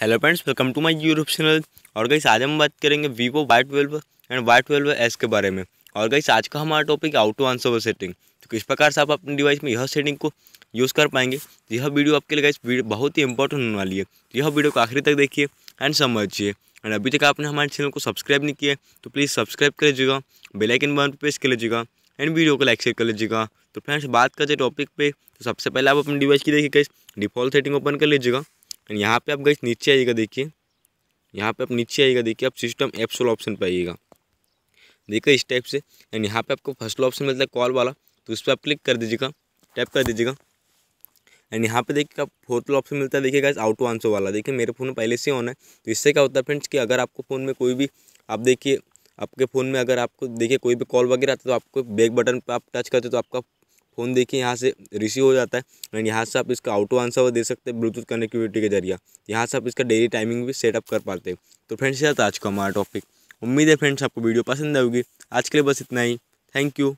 hello friends welcome to my YouTube channel और गई आज हम बात करेंगे Vivo Y twelve and Y twelve S के बारे में और गई आज का हमारा topic out one answer setting तो किस प्रकार से आप अपने डिवाइस में यह सेटिंग को यूज़ कर पाएंगे तो यह वीडियो आपके लिए गई बहुत ही इंपॉर्टेंट होने वाली है तो यह वीडियो को आखिरी तक देखिए एंड समझिए एंड अभी तक आपने हमारे चैनल को सब्सक्राइब नहीं किया तो प्लीज़ सब्सक्राइब कर लीजिएगा बेलाइकन बन पर प्रेस कर लीजिएगा एंड वीडियो को लाइक शेयर कर लीजिएगा तो फ्रेंड्स बात करते टॉपिक पे तो सबसे पहले आप अपने डिवाइस की देखिए गई डिफॉल्ट सेटिंग ओपन कर लीजिएगा एंड यहाँ पे आप गई नीचे आइएगा देखिए यहाँ पे आप नीचे आइएगा देखिए आप सिस्टम एप्सोल ऑप्शन पर आइएगा देखिए इस टाइप से एंड यहाँ पे आपको फर्स्ट ऑप्शन मिलता है कॉल वाला तो उस पर आप क्लिक कर दीजिएगा टैप कर दीजिएगा एंड यहाँ पे देखिए आप फोर्थ ऑप्शन मिलता है देखिएगा इस आउटो आंसर वाला देखिए मेरे फ़ोन में पहले से ऑन है तो इससे क्या होता है फ्रेंड्स कि अगर आपको फ़ोन में कोई भी आप देखिए आपके फ़ोन में अगर आपको देखिए कोई भी कॉल वगैरह आता है तो आपको बैक बटन पर आप टच करते हो तो आपका फ़ोन देखिए यहाँ से रिसीव हो जाता है एंड यहाँ से आप इसका ऑटो आंसर दे सकते हैं ब्लूटूथ कनेक्टिविटी के जरिए यहाँ से आप इसका डेली टाइमिंग भी सेटअप कर पाते हैं तो फ्रेंड्स ये आज का हमारा टॉपिक उम्मीद है फ्रेंड्स आपको वीडियो पसंद आएगी आज के लिए बस इतना ही थैंक यू